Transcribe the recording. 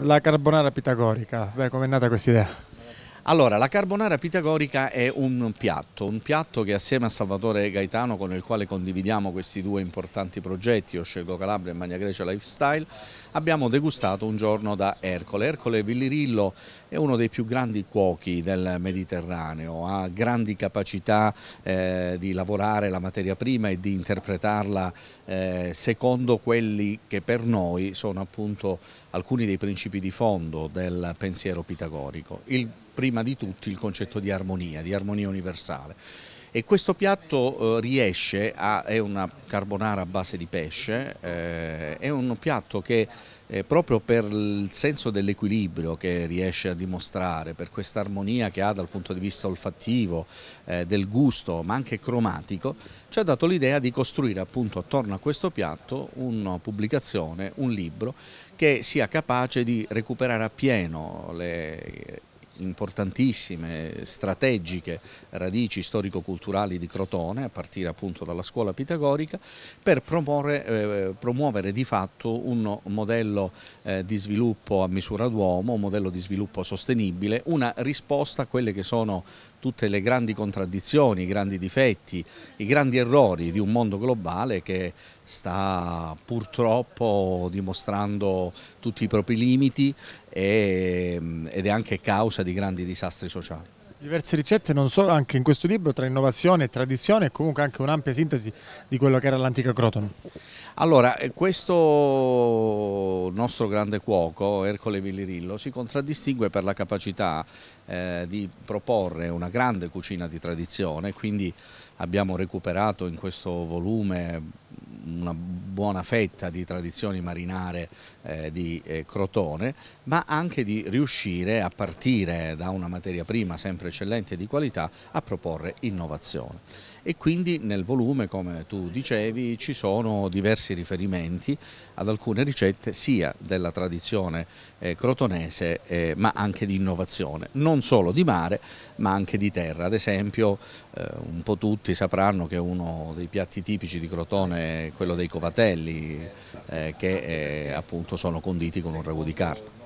La carbonara pitagorica, come è nata questa idea? Allora, la carbonara pitagorica è un piatto, un piatto che assieme a Salvatore Gaetano con il quale condividiamo questi due importanti progetti, scelgo Calabria e Magna Grecia Lifestyle, abbiamo degustato un giorno da Ercole. Ercole Villirillo è uno dei più grandi cuochi del Mediterraneo, ha grandi capacità eh, di lavorare la materia prima e di interpretarla eh, secondo quelli che per noi sono appunto alcuni dei principi di fondo del pensiero pitagorico, il, prima di tutti il concetto di armonia, di armonia universale e questo piatto eh, riesce a, è una carbonara a base di pesce, eh, è un piatto che eh, proprio per il senso dell'equilibrio che riesce a dimostrare, per questa armonia che ha dal punto di vista olfattivo, eh, del gusto ma anche cromatico, ci ha dato l'idea di costruire appunto attorno a questo piatto una pubblicazione, un libro che sia capace di recuperare appieno le importantissime, strategiche radici storico-culturali di Crotone, a partire appunto dalla scuola pitagorica, per promuovere, eh, promuovere di fatto un modello eh, di sviluppo a misura d'uomo, un modello di sviluppo sostenibile, una risposta a quelle che sono tutte le grandi contraddizioni, i grandi difetti, i grandi errori di un mondo globale che sta purtroppo dimostrando tutti i propri limiti e ed è anche causa di grandi disastri sociali. Diverse ricette, non solo anche in questo libro, tra innovazione e tradizione e comunque anche un'ampia sintesi di quello che era l'antica Crotone. Allora, eh, questo nostro grande cuoco, Ercole Villirillo, si contraddistingue per la capacità eh, di proporre una grande cucina di tradizione, quindi abbiamo recuperato in questo volume una buona fetta di tradizioni marinare eh, di eh, Crotone, ma anche di riuscire a partire da una materia prima sempre eccellente e di qualità a proporre innovazione. E quindi nel volume, come tu dicevi, ci sono diversi riferimenti ad alcune ricette sia della tradizione eh, crotonese eh, ma anche di innovazione, non solo di mare ma anche di terra. Ad esempio eh, un po' tutti sapranno che uno dei piatti tipici di Crotone quello dei covatelli eh, che eh, appunto sono conditi con un ragù di carne.